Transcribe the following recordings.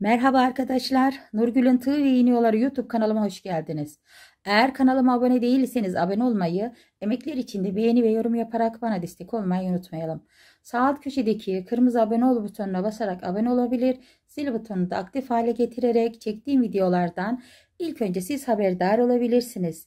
Merhaba arkadaşlar. Nurgül'ün Tığ ve İğniyorları YouTube kanalıma hoş geldiniz. Eğer kanalıma abone değilseniz abone olmayı, emekler de beğeni ve yorum yaparak bana destek olmayı unutmayalım. Sağ alt köşedeki kırmızı abone ol butonuna basarak abone olabilir, zil butonunu da aktif hale getirerek çektiğim videolardan ilk önce siz haberdar olabilirsiniz.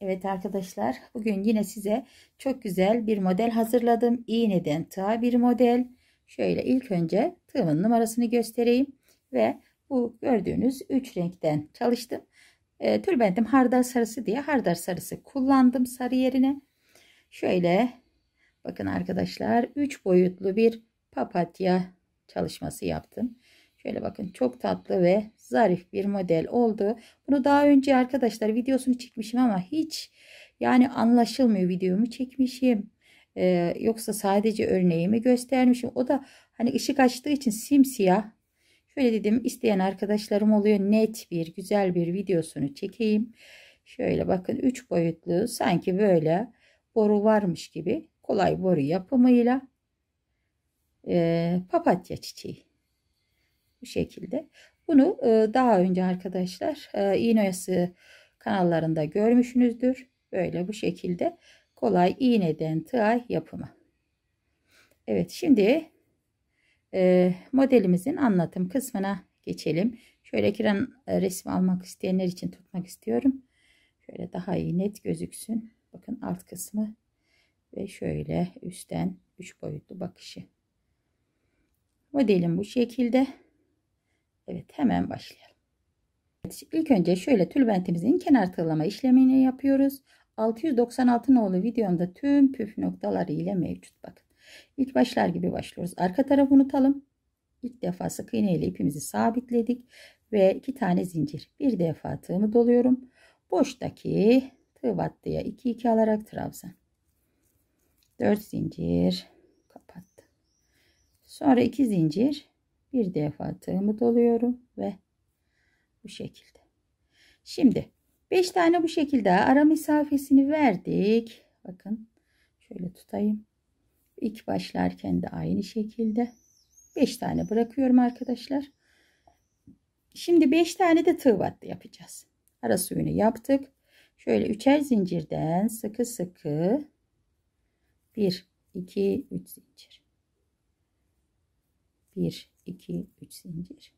Evet arkadaşlar bugün yine size çok güzel bir model hazırladım. İğneden tığa bir model. Şöyle ilk önce tığımın numarasını göstereyim ve bu gördüğünüz 3 renkten çalıştım. E, tülbentim hardal sarısı diye hardal sarısı kullandım sarı yerine. Şöyle bakın arkadaşlar 3 boyutlu bir papatya çalışması yaptım. Şöyle bakın çok tatlı ve zarif bir model oldu. Bunu daha önce arkadaşlar videosunu çekmişim ama hiç yani anlaşılmıyor videomu çekmişim. Ee, yoksa sadece örneğimi göstermişim. O da hani ışık açtığı için simsiyah Şöyle dedim isteyen arkadaşlarım oluyor. Net bir güzel bir videosunu çekeyim. Şöyle bakın 3 boyutlu sanki böyle boru varmış gibi kolay boru yapımıyla e, papatya çiçeği. Bu şekilde. Bunu e, daha önce arkadaşlar e, iğneyası kanallarında görmüşsünüzdür. Böyle bu şekilde kolay iğneden tığa yapımı. Evet şimdi ee, modelimizin anlatım kısmına geçelim. Şöyle kiran e, resim almak isteyenler için tutmak istiyorum. Şöyle daha iyi net gözüksün. Bakın alt kısmı ve şöyle üstten 3 boyutlu bakışı. Modelim bu şekilde. Evet hemen başlayalım. Evet, ilk önce şöyle tülbentimizin kenar tığlama işlemini yapıyoruz. 696 nolu videomda tüm püf noktaları ile mevcut bakın. İlk başlar gibi başlıyoruz. Arka tarafı unutalım. İlk defa sık iğne ile ipimizi sabitledik ve iki tane zincir. Bir defa tığımı doluyorum. Boştaki tığ battıya 2 2 alarak trabzan. 4 zincir kapattım. Sonra 2 zincir bir defa tığımı doluyorum ve bu şekilde. Şimdi 5 tane bu şekilde ara mesafesini verdik. Bakın şöyle tutayım. İlk başlarken de aynı şekilde 5 tane bırakıyorum arkadaşlar. Şimdi 5 tane de tığ battı yapacağız. Ara suyunu yaptık. Şöyle üçer zincirden sıkı sıkı 1 2 3 zincir. 1 2 3 zincir.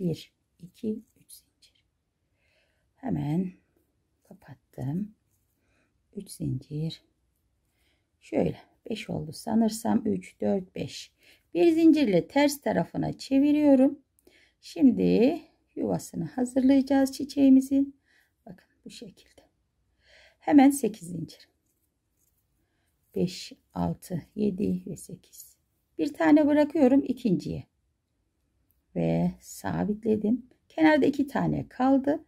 1 2 3 zincir. Hemen kapattım. 3 zincir Şöyle 5 oldu sanırsam 3 4 5. Bir zincirle ters tarafına çeviriyorum. Şimdi yuvasını hazırlayacağız çiçeğimizin. Bakın bu şekilde. Hemen 8 zincir. 5 6 7 ve 8. Bir tane bırakıyorum ikinciye. Ve sabitledim. Kenarda iki tane kaldı.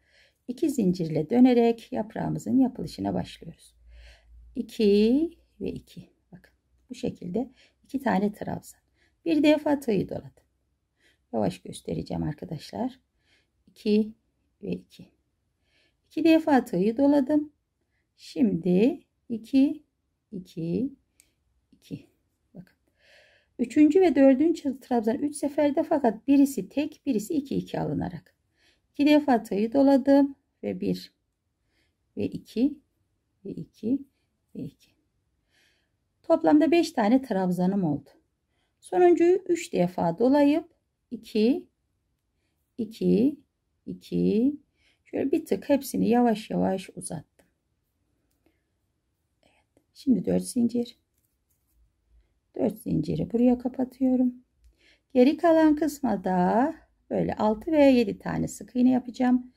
2 zincirle dönerek yaprağımızın yapılışına başlıyoruz. 2 ve 2. Bakın bu şekilde iki tane trabzan. Bir defa tığı doladım Yavaş göstereceğim arkadaşlar. 2 ve 2. 2 defa tığı doladım. Şimdi 2 2 2. Bakın. üçüncü ve dördüncü trabzan 3 seferde fakat birisi tek, birisi 2 2 alınarak. 2 defa tığı doladım ve 1 ve 2 ve 2 ve 2. Toplamda 5 tane trabzanım oldu. Sonuncuyu 3 defa dolayıp 2 2 2 şöyle bir tık hepsini yavaş yavaş uzattım. Evet, şimdi 4 zincir. 4 zinciri buraya kapatıyorum. Geri kalan kısma da böyle 6 veya 7 tane sık iğne yapacağım.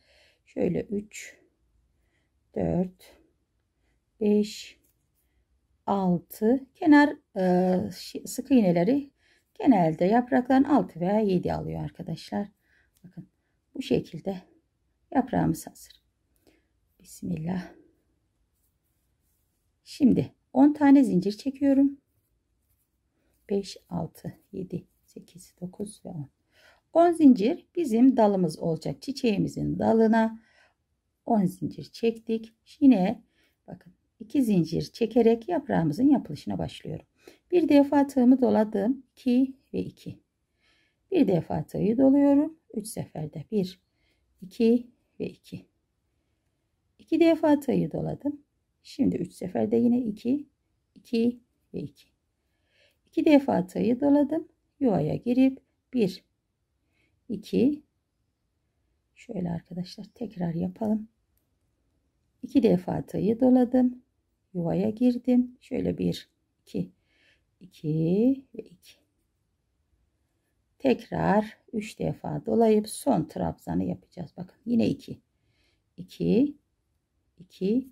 Şöyle 3 4 5 6 kenar e, sık iğneleri genelde yaprakların 6 veya 7 alıyor arkadaşlar. Bakın bu şekilde yaprağımız hazır. Bismillah. Şimdi 10 tane zincir çekiyorum. 5, 6, 7, 8, 9 ve 10. 10 zincir bizim dalımız olacak. Çiçeğimizin dalına 10 zincir çektik. Yine bakın 2 zincir çekerek yaprağımızın yapılışına başlıyorum. Bir defa tığımı doladım. 2 ve 2. Bir defa tığı doluyorum. 3 seferde. 1, 2 ve 2. 2 defa tığı doladım. Şimdi 3 seferde yine 2, 2 ve 2. 2 defa tığı doladım. Yuvaya girip 1, 2. Şöyle arkadaşlar tekrar yapalım. 2 defa tığı doladım yuvaya girdim. Şöyle bir, iki, iki ve iki. Tekrar üç defa dolayıp son trabzanı yapacağız. Bakın yine iki, iki, iki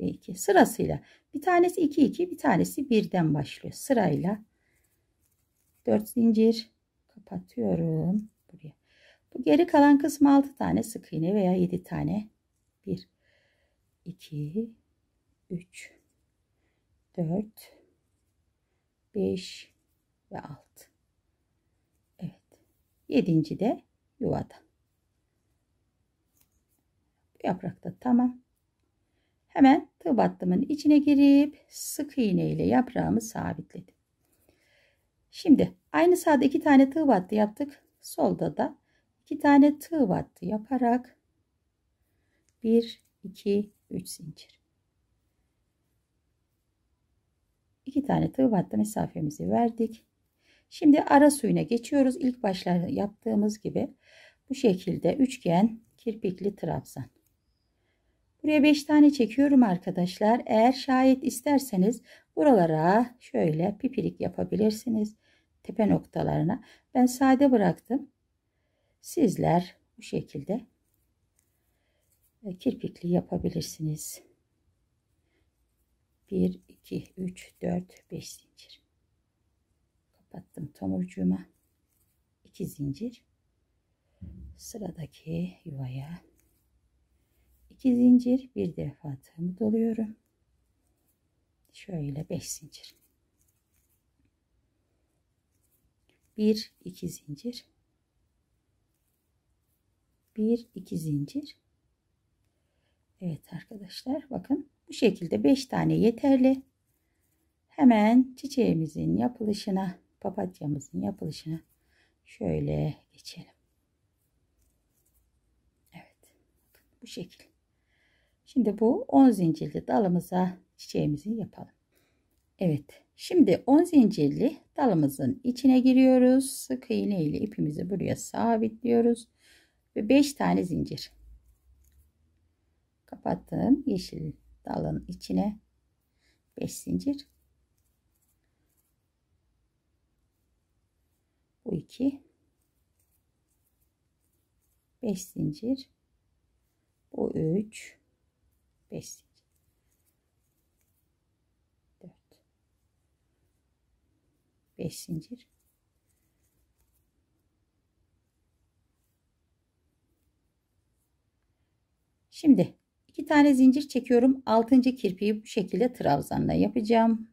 ve iki sırasıyla. Bir tanesi iki iki, bir tanesi birden başlıyor. Sırayla dört zincir kapatıyorum buraya. Bu geri kalan kısmı altı tane sık iğne veya yedi tane. bir, iki. 3 4 5 ve 6 Evet yedinci de yuvada Bu yaprakta tamam hemen tığ battımın içine girip sık iğne ile yaprağımı sabitledim şimdi aynı sağda iki tane tığ battı yaptık solda da iki tane tığ battı yaparak 1 2 3 zincir 2 tane tığ battı mesafemizi verdik. Şimdi ara suyuna geçiyoruz. İlk başlarda yaptığımız gibi bu şekilde üçgen kirpikli trabzan. Buraya 5 tane çekiyorum arkadaşlar. Eğer şayet isterseniz buralara şöyle pipirik yapabilirsiniz. Tepe noktalarına. Ben sade bıraktım. Sizler bu şekilde e, kirpikli yapabilirsiniz. 1, 2, 3, 4, 5 zincir. Kapattım tomurcuğuma. 2 zincir. Sıradaki yuvaya 2 zincir bir defa tığımı doluyorum. Şöyle 5 zincir. 1 2 zincir. 1 2 zincir. Evet arkadaşlar bakın bu şekilde 5 tane yeterli. Hemen çiçeğimizin yapılışına, papatyamızın yapılışına şöyle geçelim. Evet. Bu şekil. Şimdi bu 10 zincirli dalımıza çiçeğimizi yapalım. Evet. Şimdi 10 zincirli dalımızın içine giriyoruz. Sık iğne ile ipimizi buraya sabitliyoruz. Ve 5 tane zincir. Kapattığım yeşil dalın içine 5 zincir bu iki 5 zincir bu 3 5 zincir 4 5 zincir Şimdi 2 tane zincir çekiyorum. 6. kirpiyi bu şekilde trabzanla yapacağım.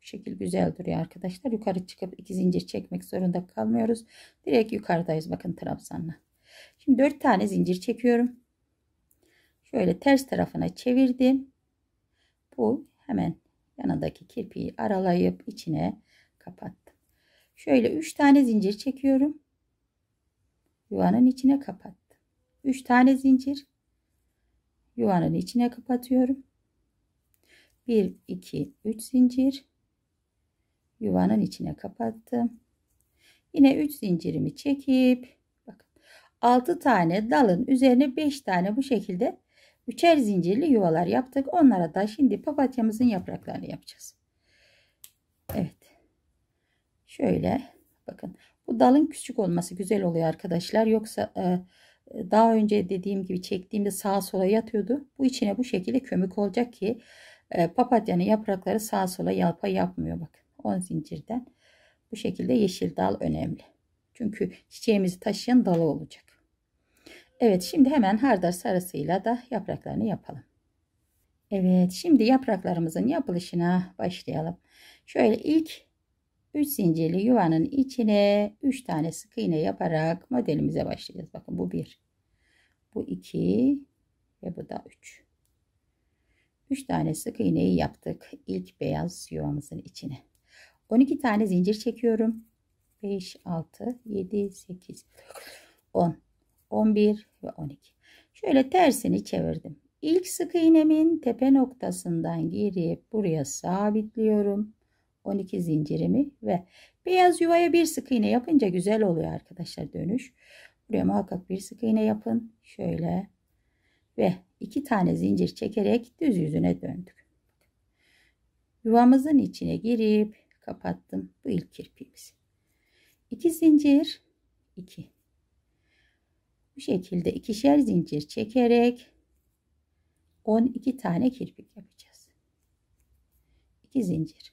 Bu şekil güzel duruyor arkadaşlar. Yukarı çıkıp 2 zincir çekmek zorunda kalmıyoruz. Direkt yukarıdayız bakın trabzanla. Şimdi 4 tane zincir çekiyorum. Şöyle ters tarafına çevirdim. Bu hemen yanındaki kirpiyi aralayıp içine kapattım. Şöyle 3 tane zincir çekiyorum. Yuvanın içine kapattım. 3 tane zincir yuvanın içine kapatıyorum. 1 2 3 zincir yuvanın içine kapattım. Yine 3 zincirimi çekip bakın 6 tane dalın üzerine 5 tane bu şekilde üçer zincirli yuvalar yaptık. Onlara da şimdi papatyamızın yapraklarını yapacağız. Evet. Şöyle bakın bu dalın küçük olması güzel oluyor arkadaşlar. Yoksa e, daha önce dediğim gibi çektiğimde sağa sola yatıyordu. Bu içine bu şekilde kömük olacak ki e, papatyanın yaprakları sağa sola yalpa yapmıyor bak. 10 zincirden. Bu şekilde yeşil dal önemli. Çünkü çiçeğimizi taşıyan dalı olacak. Evet şimdi hemen hardar sarısıyla da yapraklarını yapalım. Evet şimdi yapraklarımızın yapılışına başlayalım. Şöyle ilk 3 zincirli yuvanın içine 3 tane sık iğne yaparak modelimize başlayacağız. Bakın bu 1. Bu 2 ve bu da 3. 3 tane sık iğneyi yaptık ilk beyaz yuvamızın içine. 12 tane zincir çekiyorum. 5, 6, 7, 8, 10, 11 ve 12. Şöyle tersini çevirdim. İlk sık iğnemin tepe noktasından girip buraya sabitliyorum. 12 zincirimi ve beyaz yuvaya bir sık iğne yapınca güzel oluyor arkadaşlar dönüş. Buraya muhakkak bir sık iğne yapın. Şöyle ve iki tane zincir çekerek düz yüzüne döndük. Yuvamızın içine girip kapattım bu ilk kirpiğimizi. 2 zincir 2 bu şekilde ikişer zincir çekerek 12 tane kirpik yapacağız. 2 zincir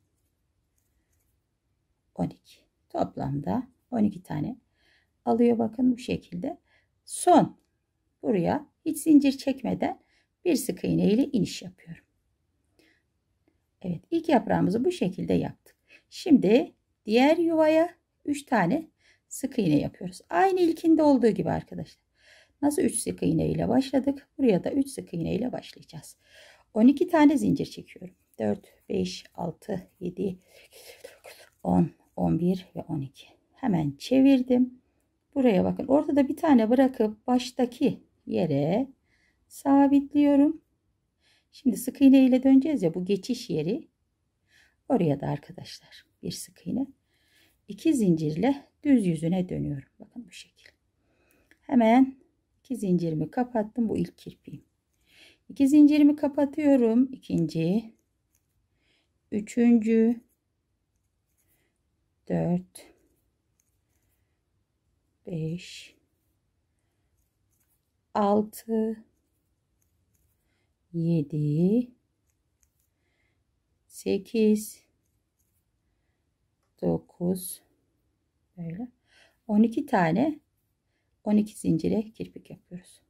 12. Toplamda 12 tane alıyor bakın bu şekilde. Son buraya hiç zincir çekmeden bir sık iğne ile iniş yapıyorum. Evet ilk yaprağımızı bu şekilde yaptık. Şimdi diğer yuvaya 3 tane sık iğne yapıyoruz. Aynı ilkinde olduğu gibi arkadaşlar. Nasıl 3 sık iğne ile başladık? Buraya da 3 sık iğne ile başlayacağız. 12 tane zincir çekiyorum. 4, 5, 6, 7, 8 9 10, 11 ve 12. Hemen çevirdim. Buraya bakın. Ortada bir tane bırakıp baştaki yere sabitliyorum. Şimdi sık iğne ile döneceğiz ya bu geçiş yeri. Oraya da arkadaşlar bir sık iğne. İki zincirle düz yüzüne dönüyorum. Bakın bu şekil. Hemen iki zincirimi kapattım. Bu ilk kirpiğim. İki zincirimi kapatıyorum. ikinci, üçüncü, 4 5 6 7 8 9 böyle 12 tane 12 zincire kirpik yapıyoruz.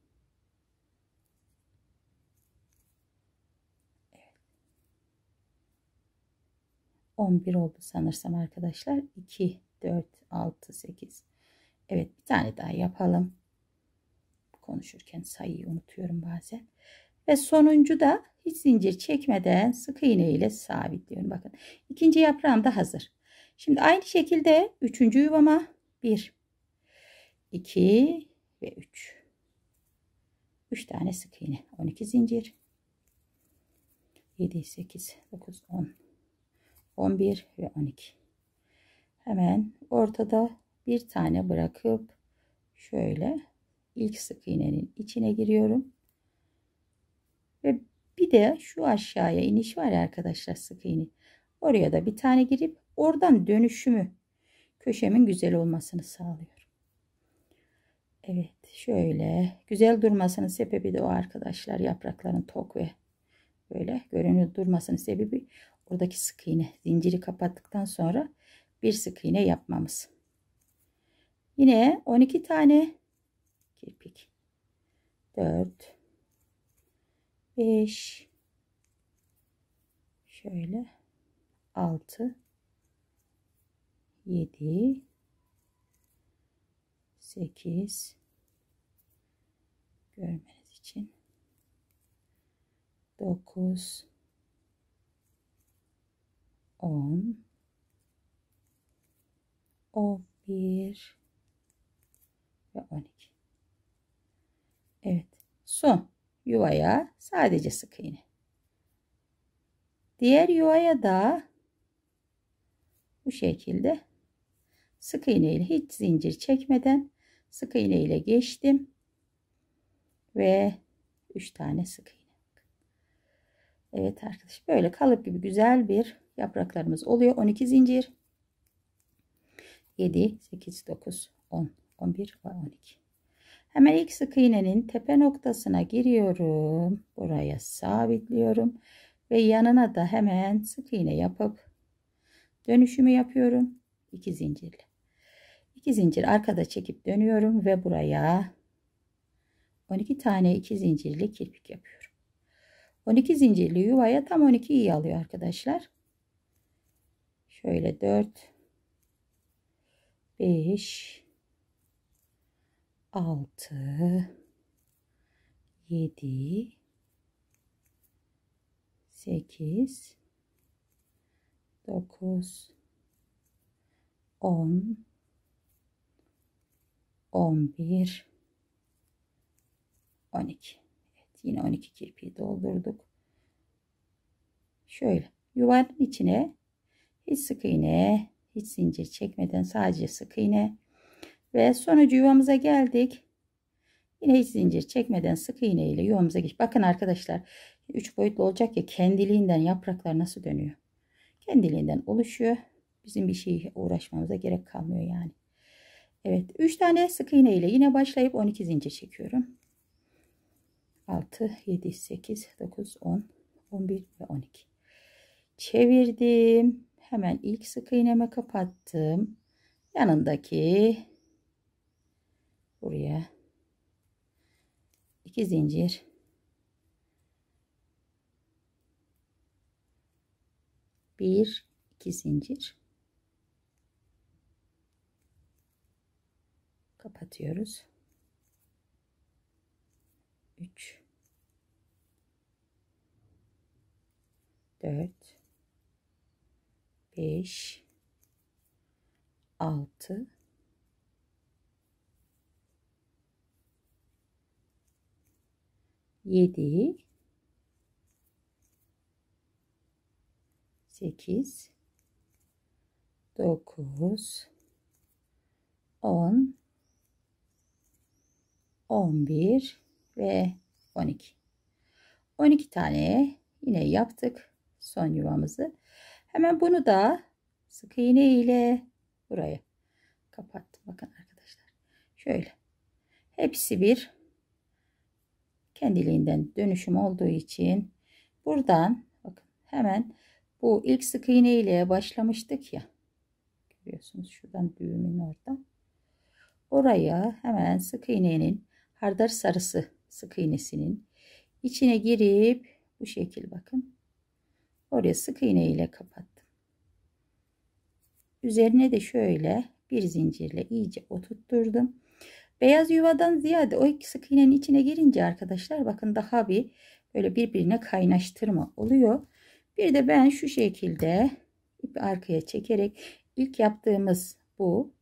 11 oldu sanırsam arkadaşlar. 2, 4, 6, 8. Evet bir tane daha yapalım. Konuşurken sayıyı unutuyorum bazen. Ve sonuncu da hiç zincir çekmeden sık iğne ile sabitliyorum. Bakın ikinci yaprağım da hazır. Şimdi aynı şekilde üçüncü yuvama 1, 2 ve 3. 3 tane sık iğne. 12 zincir. 7, 8, 9, 10, 11 ve 12 hemen ortada bir tane bırakıp şöyle ilk sık iğnenin içine giriyorum ve bir de şu aşağıya iniş var ya arkadaşlar sık iğne oraya da bir tane girip oradan dönüşümü köşemin güzel olmasını sağlıyor Evet şöyle güzel durmasının sebebi de o arkadaşlar yaprakların tok ve böyle görünür durmasının sebebi buradaki sık iğne zinciri kapattıktan sonra bir sık iğne yapmamız. Yine 12 tane kirpik. 4 5 şöyle 6 7 8 görmeniz için 9 10 11 ve 12 Evet son yuvaya sadece sık iğne diğer yuvaya da bu şekilde sık iğne ile hiç zincir çekmeden sık iğne ile geçtim ve 3 tane sık iğne Evet arkadaş böyle kalıp gibi güzel bir yapraklarımız oluyor. 12 zincir. 7, 8, 9, 10, 11 ve 12. Hemen ilk sık iğnenin tepe noktasına giriyorum. Buraya sabitliyorum. Ve yanına da hemen sık iğne yapıp dönüşümü yapıyorum. 2 zincirli. 2 zincir arkada çekip dönüyorum ve buraya 12 tane 2 zincirli kirpik yapıyorum. 12 zincirli yuvaya tam 12 iyi alıyor arkadaşlar. Şöyle 4 5 6 7 8 9 10 11 12 Evet yine 12 kirpiği doldurduk. Şöyle yuvanın içine hiç sık iğne, hiç zincir çekmeden sadece sık iğne. Ve sonucu yuvamıza geldik. Yine hiç zincir çekmeden sık iğne ile yuvamıza geç. Bakın arkadaşlar 3 boyutlu olacak ya kendiliğinden yapraklar nasıl dönüyor. Kendiliğinden oluşuyor. Bizim bir şey uğraşmamıza gerek kalmıyor yani. Evet 3 tane sık iğne ile yine başlayıp 12 zincir çekiyorum. 6 7 8 9 10 11 ve 12 çevirdim hemen ilk sık iğneme kapattım. Yanındaki buraya iki zincir bir iki zincir kapatıyoruz Üç dört. 5 6 7 8 9 10 11 ve 12 12 tane yine yaptık son yuvamızı Hemen bunu da sık iğne ile burayı kapattım. Bakın arkadaşlar. Şöyle. Hepsi bir kendiliğinden dönüşüm olduğu için buradan bakın hemen bu ilk sık iğne ile başlamıştık ya. Görüyorsunuz şuradan düğümün orada. Oraya hemen sık iğnenin hardar sarısı sık iğnesinin içine girip bu şekil bakın Oraya sık iğne ile kapattım. Üzerine de şöyle bir zincirle iyice oturtturdum. Beyaz yuvadan ziyade o iki sık iğnenin içine girince arkadaşlar bakın daha bir böyle birbirine kaynaştırma oluyor. Bir de ben şu şekilde ip arkaya çekerek ilk yaptığımız bu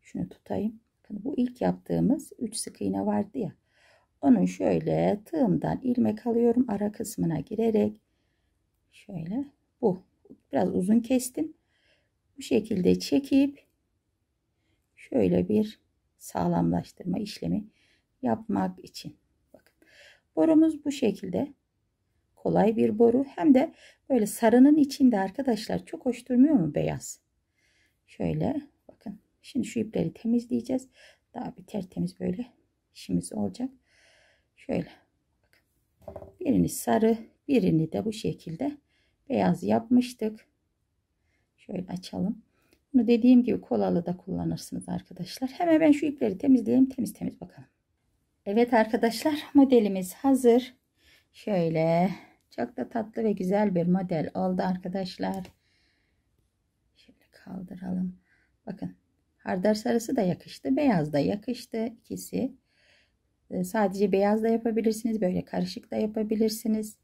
şunu tutayım. bu ilk yaptığımız 3 sık iğne vardı ya. Onun şöyle tığımdan ilmek alıyorum ara kısmına girerek Şöyle bu. Biraz uzun kestim. Bu şekilde çekip şöyle bir sağlamlaştırma işlemi yapmak için. Bakın. Borumuz bu şekilde. Kolay bir boru. Hem de böyle sarının içinde arkadaşlar çok hoş durmuyor mu beyaz? Şöyle bakın. Şimdi şu ipleri temizleyeceğiz. Daha bir tertemiz böyle işimiz olacak. Şöyle. Bakın. Birini sarı, Birini de bu şekilde beyaz yapmıştık. Şöyle açalım. Bunu dediğim gibi kolalı da kullanırsınız arkadaşlar. Hemen ben şu ipleri temizleyeyim. Temiz temiz bakalım. Evet arkadaşlar modelimiz hazır. Şöyle çok da tatlı ve güzel bir model oldu arkadaşlar. Şöyle kaldıralım. Bakın hardar sarısı da yakıştı. Beyaz da yakıştı ikisi. Ee, sadece beyaz da yapabilirsiniz. Böyle karışık da yapabilirsiniz.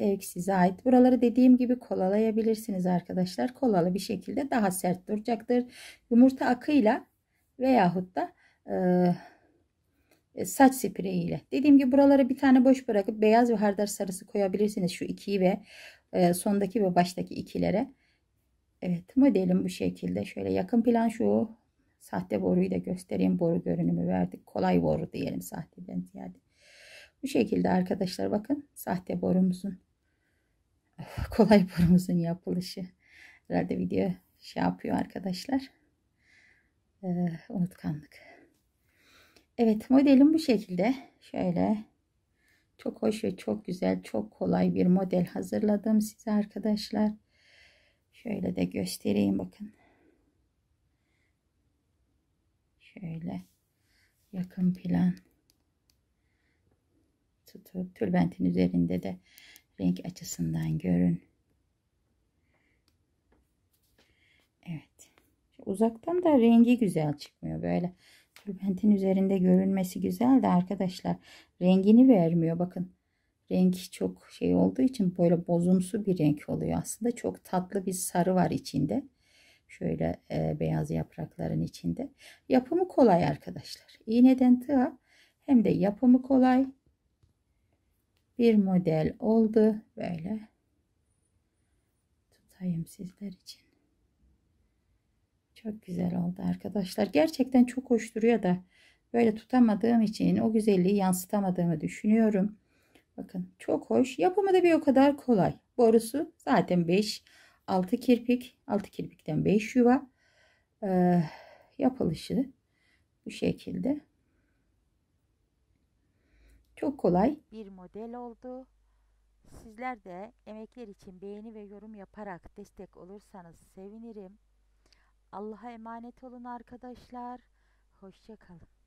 Zevk size ait. Buraları dediğim gibi kolalayabilirsiniz arkadaşlar. Kolalı bir şekilde daha sert duracaktır. Yumurta akıyla veyahut da e, e, saç spreyiyle. Dediğim gibi buraları bir tane boş bırakıp beyaz ve hardar sarısı koyabilirsiniz. Şu ikiyi ve e, sondaki ve baştaki ikilere. Evet modelim bu şekilde. Şöyle yakın plan şu sahte boruyu da göstereyim. Boru görünümü verdik. Kolay boru diyelim sahteden ziyade. Bu şekilde arkadaşlar bakın sahte borumuzun kolay borumuzun yapılışı. Herhalde video şey yapıyor arkadaşlar. Ee, unutkanlık. Evet modelim bu şekilde. Şöyle çok hoş ve çok güzel, çok kolay bir model hazırladım size arkadaşlar. Şöyle de göstereyim bakın. Şöyle yakın plan tutup tülbentin üzerinde de renk açısından görün. Evet. Uzaktan da rengi güzel çıkmıyor. Böyle tülbentin üzerinde görünmesi güzel de arkadaşlar rengini vermiyor. Bakın rengi çok şey olduğu için böyle bozumsu bir renk oluyor. Aslında çok tatlı bir sarı var içinde. Şöyle e, beyaz yaprakların içinde. Yapımı kolay arkadaşlar. İğneden tığa hem de yapımı kolay bir model oldu. Böyle tutayım sizler için. Çok güzel oldu arkadaşlar. Gerçekten çok hoş duruyor da böyle tutamadığım için o güzelliği yansıtamadığımı düşünüyorum. Bakın çok hoş. Yapımı da bir o kadar kolay. Borusu zaten 5 6 kirpik. 6 kirpikten 5 yuva. Ee, yapılışı bu şekilde. Çok kolay. Bir model oldu. Sizler de emekler için beğeni ve yorum yaparak destek olursanız sevinirim. Allah'a emanet olun arkadaşlar. Hoşçakalın.